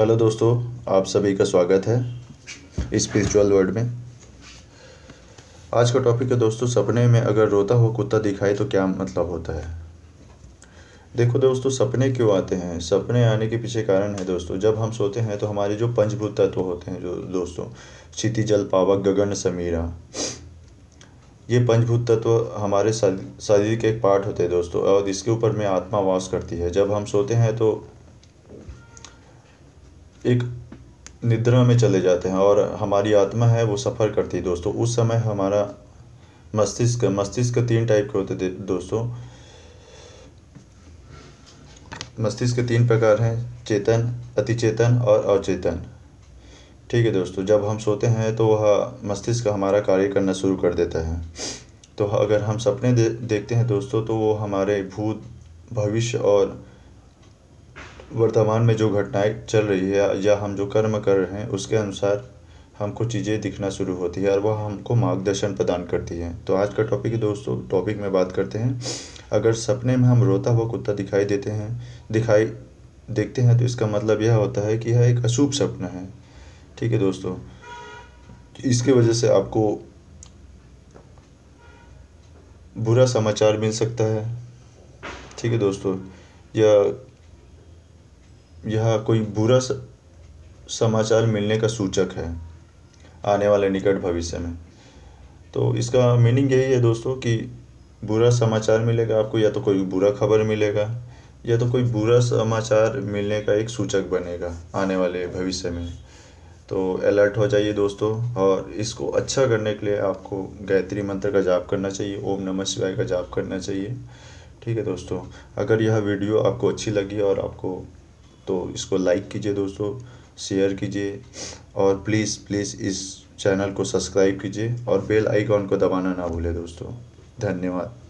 hello दोस्तों आप सभी का स्वागत है स्पिरिचुअल वर्ल्ड में आज का टॉपिक है दोस्तों सपने में अगर रोता हुआ कुत्ता दिखाए तो क्या मतलब होता है देखो दोस्तों सपने क्यों आते हैं सपने आने के पीछे कारण है दोस्तों जब हम सोते हैं तो हमारे जो पंचभूत तत्व होते हैं जो दोस्तों क्षिति जल पावक गगन समीरा ये पंचभूत तत्व हमारे शरीर के एक पार्ट होते हैं दोस्तों और इसके ऊपर में आत्मा वास करती है जब हम सोते हैं तो एक निद्रा में चले जाते हैं और हमारी आत्मा है वो सफ़र करती है दोस्तों उस समय हमारा मस्तिष्क मस्तिष्क तीन टाइप के होते थे दोस्तों मस्तिष्क के तीन प्रकार हैं चेतन अतिचेतन और अचेतन ठीक है दोस्तों जब हम सोते हैं तो वह मस्तिष्क हमारा कार्य करना शुरू कर देता है तो अगर हम सपने दे, देखते हैं दोस्तों तो वो हमारे भूत भविष्य और वर्तमान में जो घटनाएँ चल रही है या हम जो कर्म कर रहे हैं उसके अनुसार हमको चीज़ें दिखना शुरू होती है और वह हमको मार्गदर्शन प्रदान करती है तो आज का टॉपिक है दोस्तों टॉपिक में बात करते हैं अगर सपने में हम रोता हुआ कुत्ता दिखाई देते हैं दिखाई देखते हैं तो इसका मतलब यह होता है कि यह एक अशुभ सपना है ठीक है दोस्तों इसके वजह से आपको बुरा समाचार मिल सकता है ठीक है दोस्तों या यह कोई बुरा समाचार मिलने का सूचक है आने वाले निकट भविष्य में तो इसका मीनिंग यही है दोस्तों कि बुरा समाचार मिलेगा आपको या तो कोई बुरा खबर मिलेगा या तो कोई बुरा समाचार मिलने का एक सूचक बनेगा आने वाले भविष्य में तो अलर्ट हो जाइए दोस्तों और इसको अच्छा करने के लिए आपको गायत्री मंत्र का जाप करना चाहिए ओम नमः शिवाय का जाप करना चाहिए ठीक है दोस्तों अगर यह वीडियो आपको अच्छी लगी और आपको तो इसको लाइक कीजिए दोस्तों शेयर कीजिए और प्लीज़ प्लीज़ इस चैनल को सब्सक्राइब कीजिए और बेल आइकॉन को दबाना ना भूलें दोस्तों धन्यवाद